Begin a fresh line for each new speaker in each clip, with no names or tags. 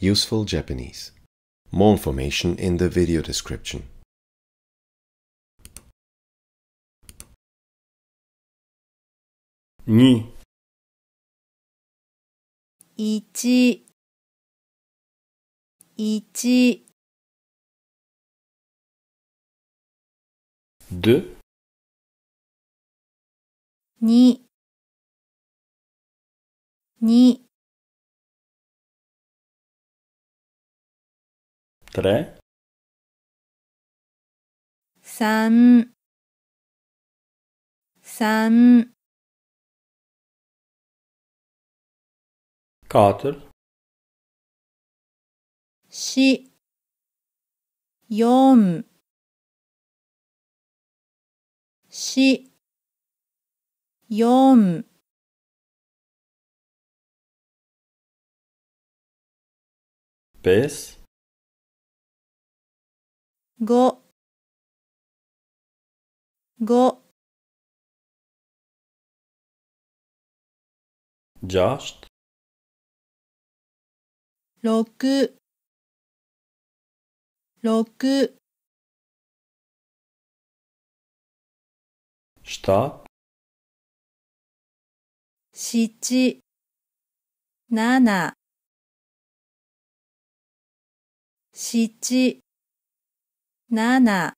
Useful Japanese. More information in the video description. Ni. Ichi. Ichi. Deux. Ni. Ni. 그 래? 3 3 قاتل 4 4 4 4ベースごごジャスト六六七七七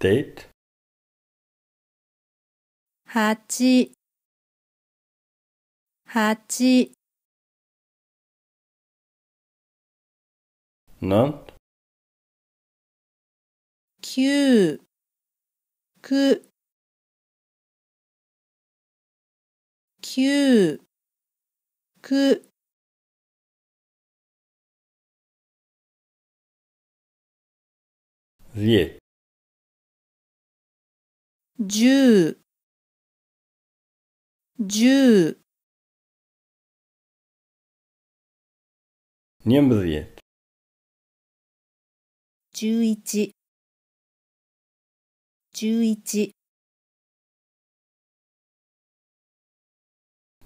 デ八八なん九九九九十、十、十一、十一。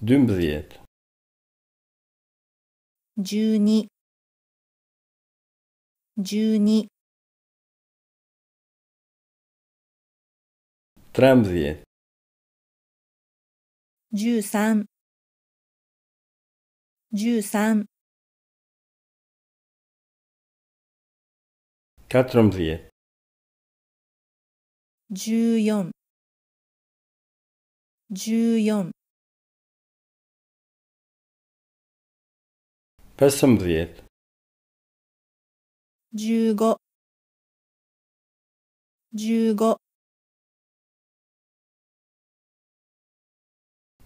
二十二 Tramvie 13 13 14 14 15 15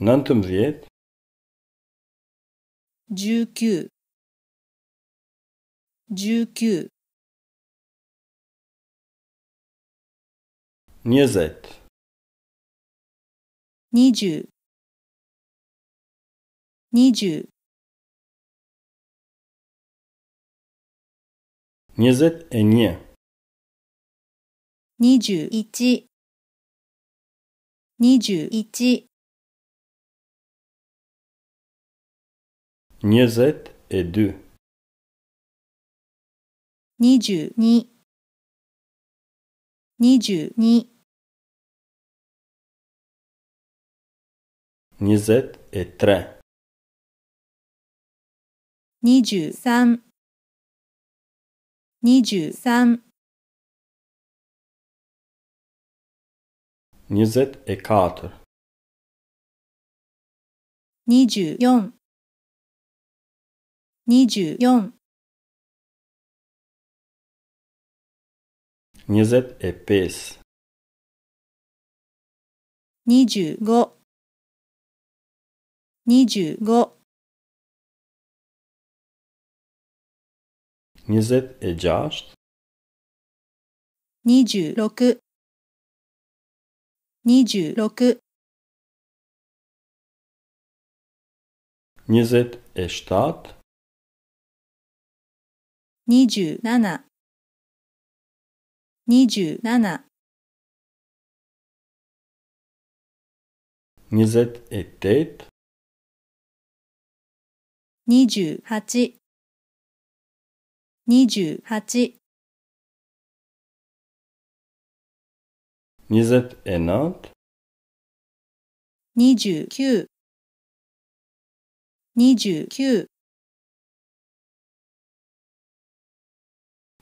19 19十9 20 2二十一21 21 21 Niezet et deux. 22 22 Niezet et Vingt-trois. 23 23 Niezet et quatre. 24 24 25 25 25 26 26 26 27 2二十7二十八。二十8二十九。二十九。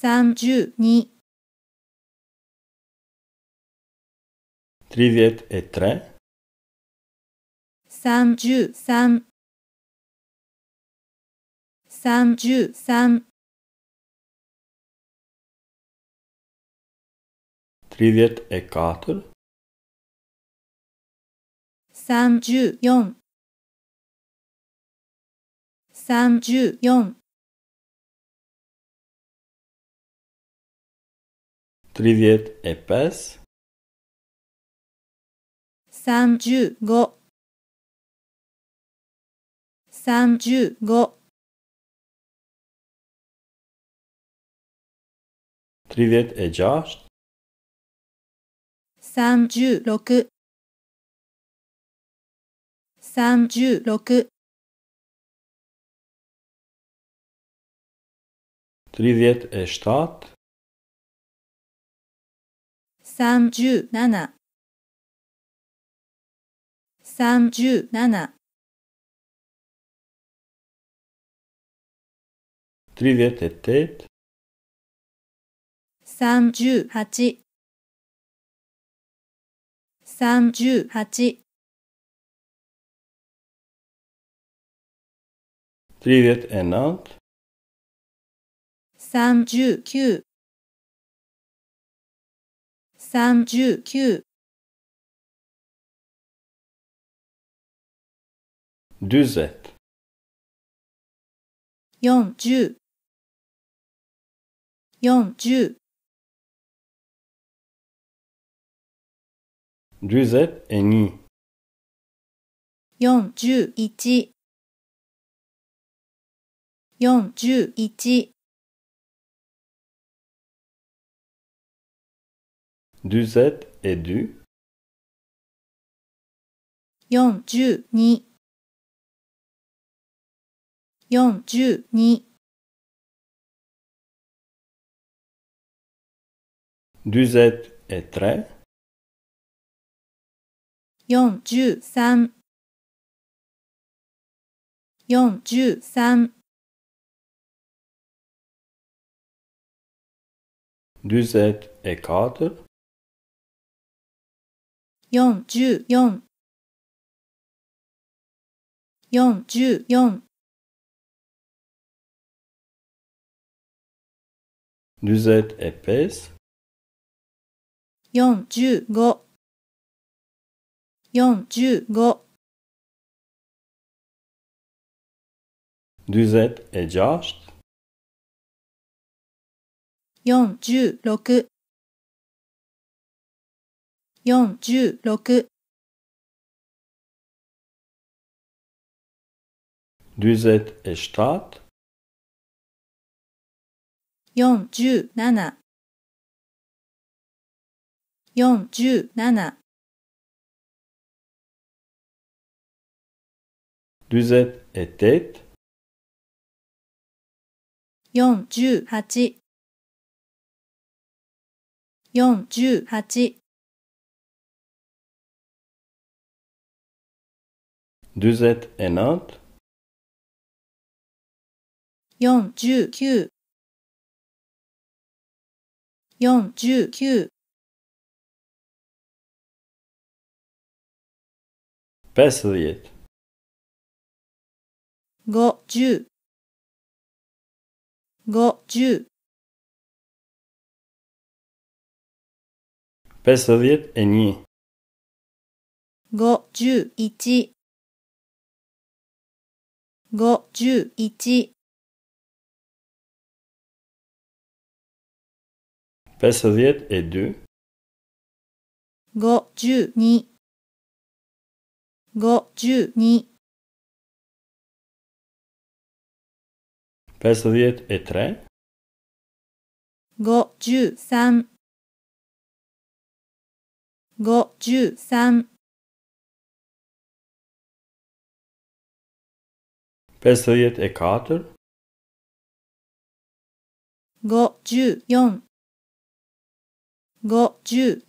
三十二。Тридесет е тре. Санджу сан. Санджу сан. Тридесет е катр. Санджу јон. Санджу јон. Trivjet e pes. San gju go. San gju go. e gjasht. San gju San gju e shtatë. 三十七。三十七。三十八。三十八。三十九。三、十、九。Duset. 四、十。四、u s e p e t ni. 41 41 Duzette et du. 42 42 Duzette et très. 43 43 Duzette et quatre. 四十四。四十四。四十五。四十五。四十六。四十六。四十六。四十七。四十八。四十八。41 49 49 50 50 50 51 51五十一 Passe aux diètes et deux. 五十二五十二 Passe aux diètes et trois. 五十三五十三 Pesërjet e katër. Go, gju, Go, Go, gju,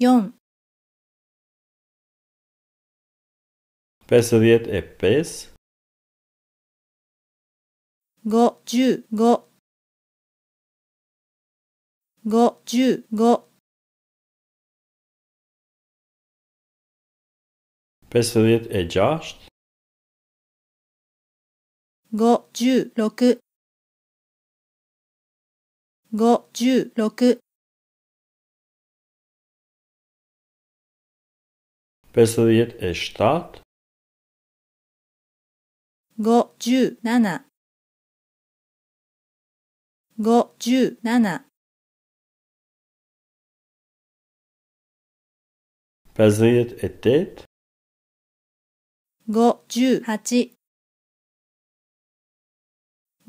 go. e gjasht. 五十六五十六 Bestudiert es Staat? 五十七五十七 Basiert et det? 五十八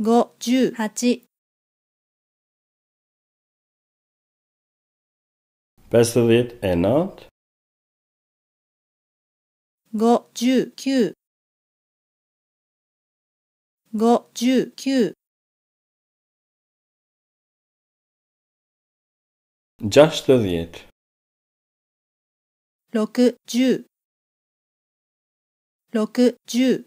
五、十八。Beste Lied ändert. 五、十九。五、十九。Just the Lied. 六、十。六、十。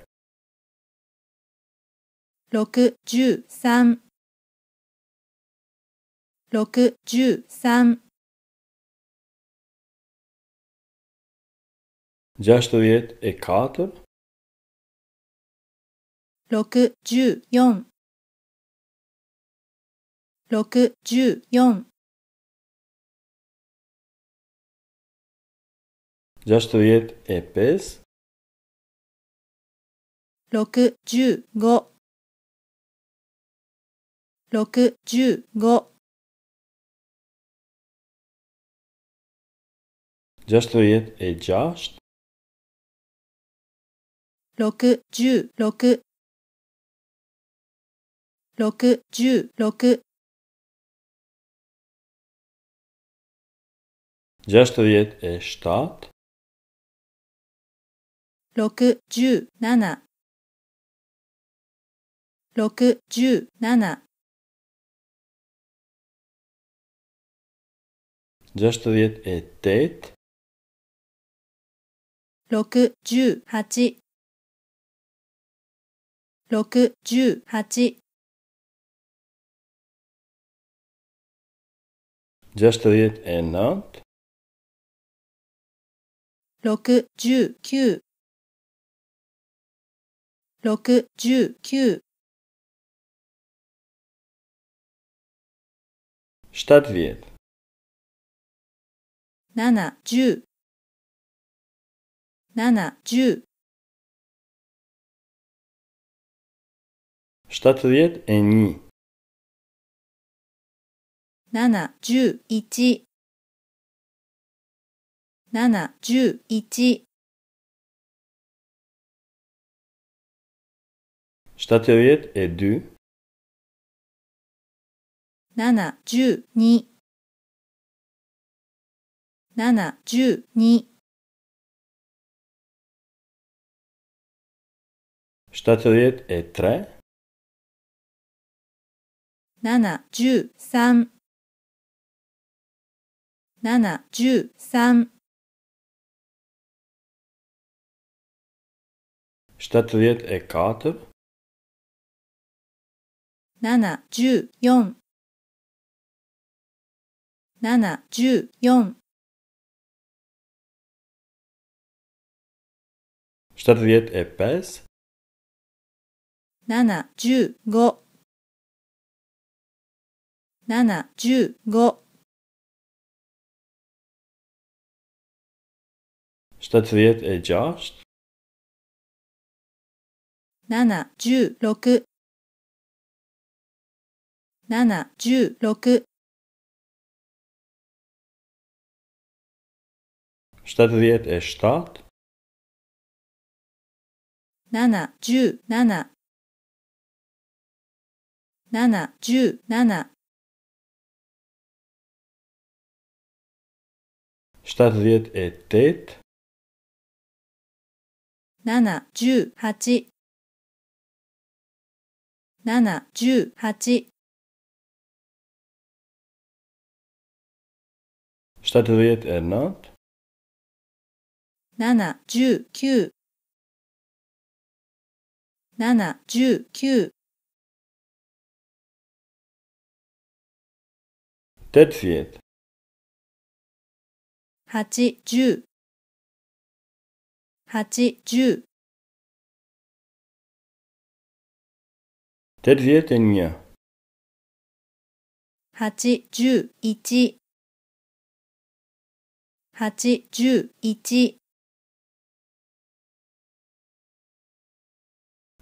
六十三六十三 gjashtëdhjet e katër, 六十四六十四 gjashtëdhjet e pesë, 六十五六、十五。Gjashtëdhjetë e gjashtë. 六、十六。六、十六。Gjashtëdhjetë e shtatë. 六、十七。六、十七。Защо диет е тет? 六十八六十八 Защо диет е над? 六十九六十九 Šta diet? 七十七十 Štadjet je ni. 七十一七十一 Štadjet je du. 七十二7、10、2 Šta to je e tre? 7、10、3 7、10、3 Šta to je e katr? 7、10、4 7、10、4 Statuiert etwas. Nana, Statuiert loku. Stadiert Statuiert etwas. 七十七七十七な е тет 7なな7 18 7 19 7、10、9 تدفئة 8、10 8、10 تدفئة 8 8、10、1 8、10、1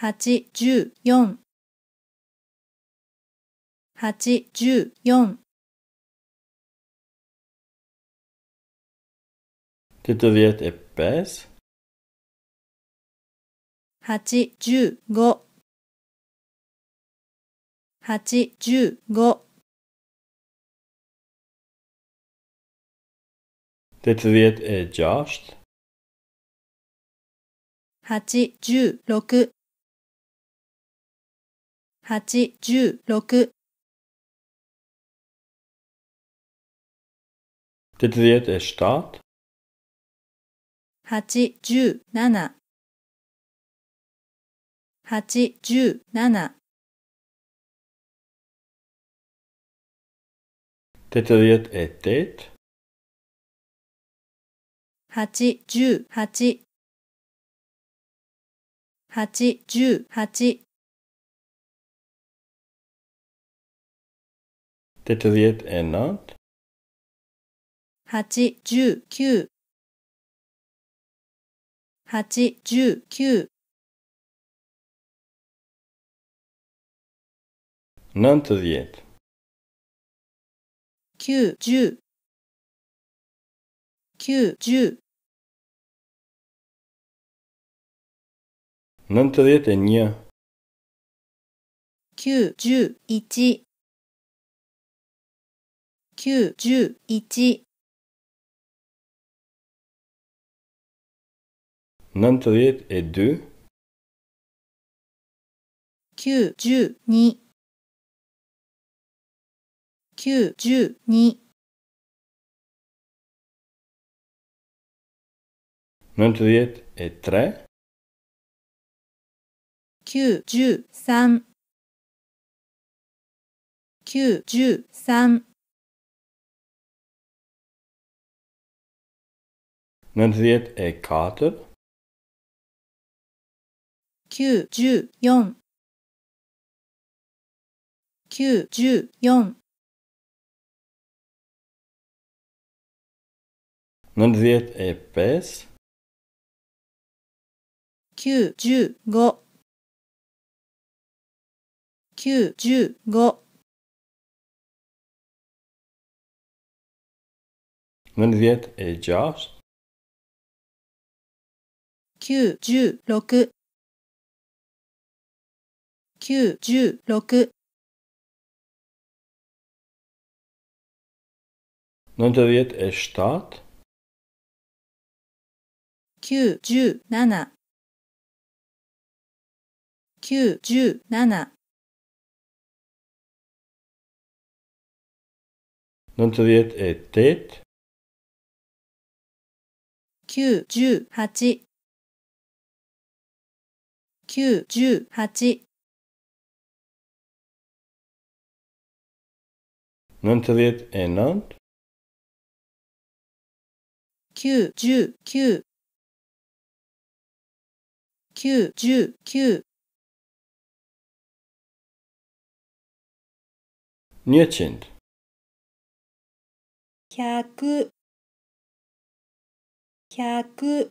八十四八十四 Tätowiert etwas? 八十五八十五 Tätowiert etwas? 八十六八、十、六。تتزيت اشتات 八、十、七。八、十、七。تتزيت اتت 八、十、八。八、十、八。detailliert ändert. 8、19。8、19。何と言え9、10。9、10。何と言えて2。9、10、1。九、十、一。何と言え、え、九、十、二。九、十、二。んと言え、え、三。九、十、三。九、十、三。nëndhjet e katër, kjë gjë jon, kjë gjë jon, nëndhjet e pes, kjë gjë go, kjë gjë go, nëndhjet e gjashtë, 九十六九十六何と言えし九十七九十七何と言えて九十八九、十、八。8何て言えなん9、10、9、9、10、9 n e w c h 百百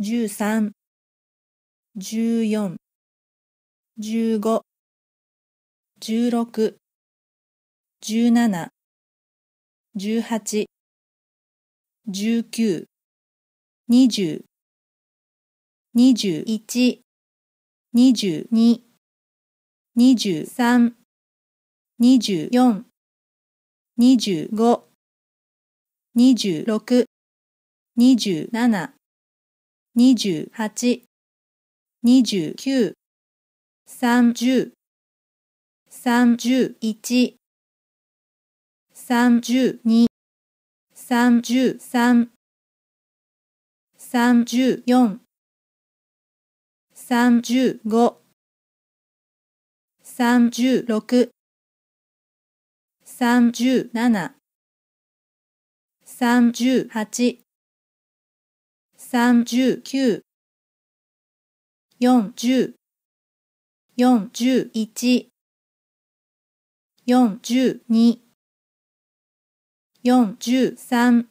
十三、十四、十五、十六、十七、十八、十九、二十、二十一、二十二、二十三、二十四、二十五、二十六、二十七、28 29 30 31 32 33 34 35 36 37 38三十九、四十、四十一、四十二、四十三、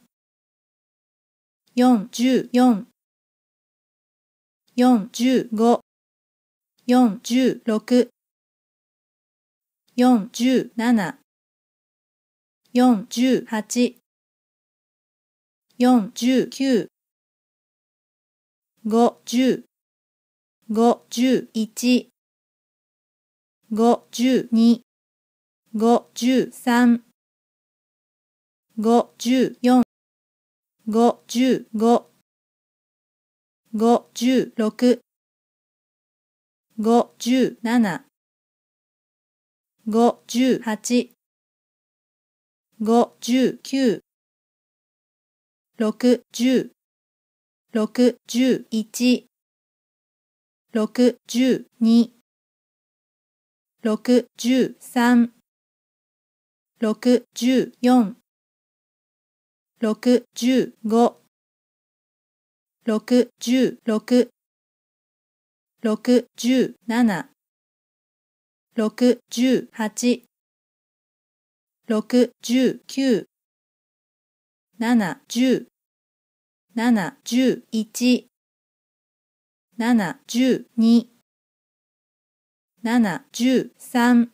四十四、四十五、四十六、四十七、四十八、四十九、五十、五十一、五十二、五十三、五十四、五十五、五十六、五十七、五十八、五十九、六十六十一、六十二、六十三、六十四、六十五、六十六、六十七、六十八、六十九、七十7、11、7、12、7、13、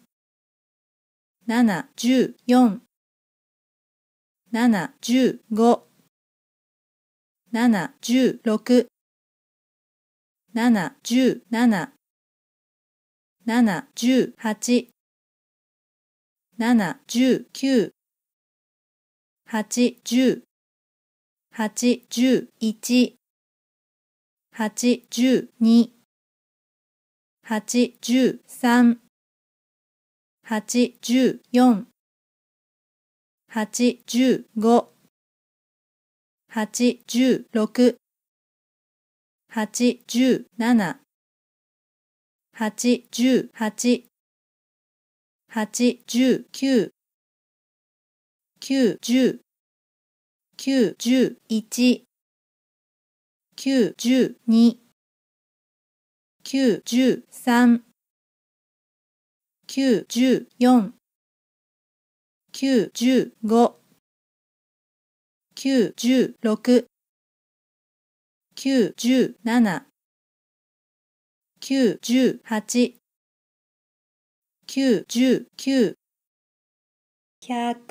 7、14、7、15、七、16、7、17、7、18、7、十九、八十0八十一、八十二、八十三、八十四、八十五、八十六、八十七、八十八、八十九、九十九十一九十二九十三九十四九十五九十六九十七九十八九十九百